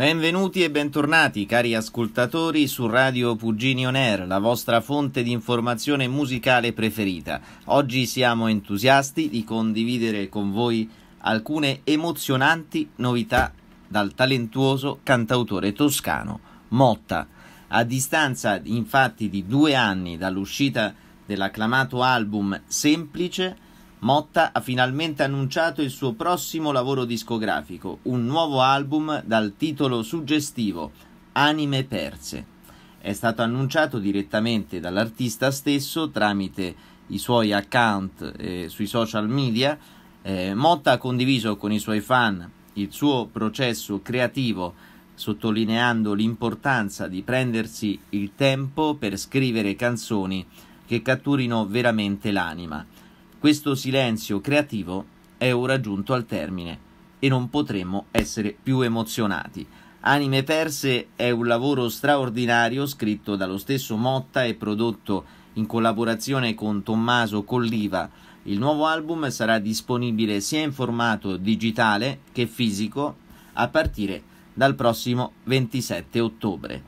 Benvenuti e bentornati cari ascoltatori su Radio Pugini On Air, la vostra fonte di informazione musicale preferita. Oggi siamo entusiasti di condividere con voi alcune emozionanti novità dal talentuoso cantautore toscano Motta. A distanza infatti di due anni dall'uscita dell'acclamato album Semplice, Motta ha finalmente annunciato il suo prossimo lavoro discografico, un nuovo album dal titolo suggestivo Anime Perse. È stato annunciato direttamente dall'artista stesso tramite i suoi account eh, sui social media. Eh, Motta ha condiviso con i suoi fan il suo processo creativo sottolineando l'importanza di prendersi il tempo per scrivere canzoni che catturino veramente l'anima. Questo silenzio creativo è ora giunto al termine e non potremmo essere più emozionati. Anime Perse è un lavoro straordinario scritto dallo stesso Motta e prodotto in collaborazione con Tommaso Colliva. Il nuovo album sarà disponibile sia in formato digitale che fisico a partire dal prossimo 27 ottobre.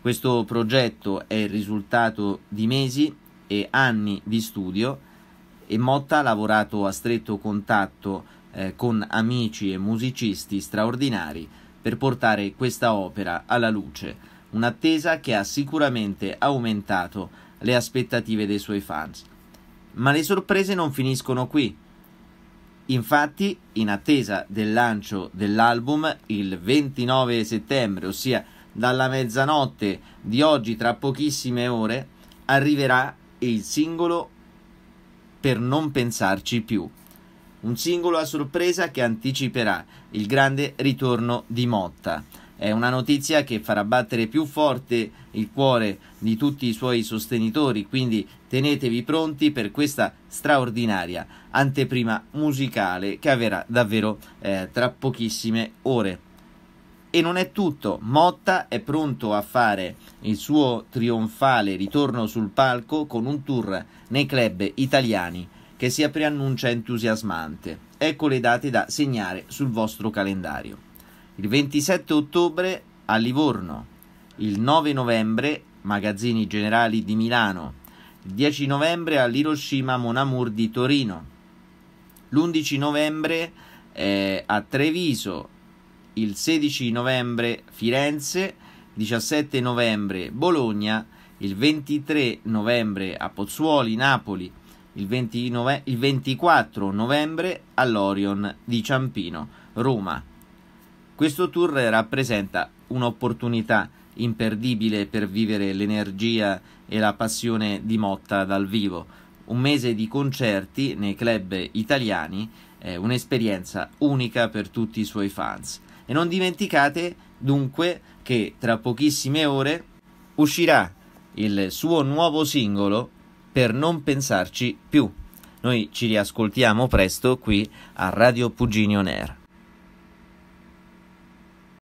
Questo progetto è il risultato di mesi e anni di studio e Motta ha lavorato a stretto contatto eh, con amici e musicisti straordinari per portare questa opera alla luce, un'attesa che ha sicuramente aumentato le aspettative dei suoi fans. Ma le sorprese non finiscono qui. Infatti, in attesa del lancio dell'album il 29 settembre, ossia dalla mezzanotte di oggi tra pochissime ore, arriverà il singolo per non pensarci più. Un singolo a sorpresa che anticiperà il grande ritorno di Motta. È una notizia che farà battere più forte il cuore di tutti i suoi sostenitori, quindi tenetevi pronti per questa straordinaria anteprima musicale che avverrà davvero eh, tra pochissime ore. E non è tutto, Motta è pronto a fare il suo trionfale ritorno sul palco con un tour nei club italiani che si preannuncia entusiasmante. Ecco le date da segnare sul vostro calendario. Il 27 ottobre a Livorno, il 9 novembre Magazzini Generali di Milano, il 10 novembre all'Hiroshima Monamur di Torino, l'11 novembre eh, a Treviso, il 16 novembre Firenze, 17 novembre Bologna, il 23 novembre a Pozzuoli, Napoli, il, 29, il 24 novembre all'Orion di Ciampino, Roma. Questo tour rappresenta un'opportunità imperdibile per vivere l'energia e la passione di Motta dal vivo. Un mese di concerti nei club italiani è un'esperienza unica per tutti i suoi fans. E non dimenticate dunque che tra pochissime ore uscirà il suo nuovo singolo per non pensarci più. Noi ci riascoltiamo presto qui a Radio Puginio Air.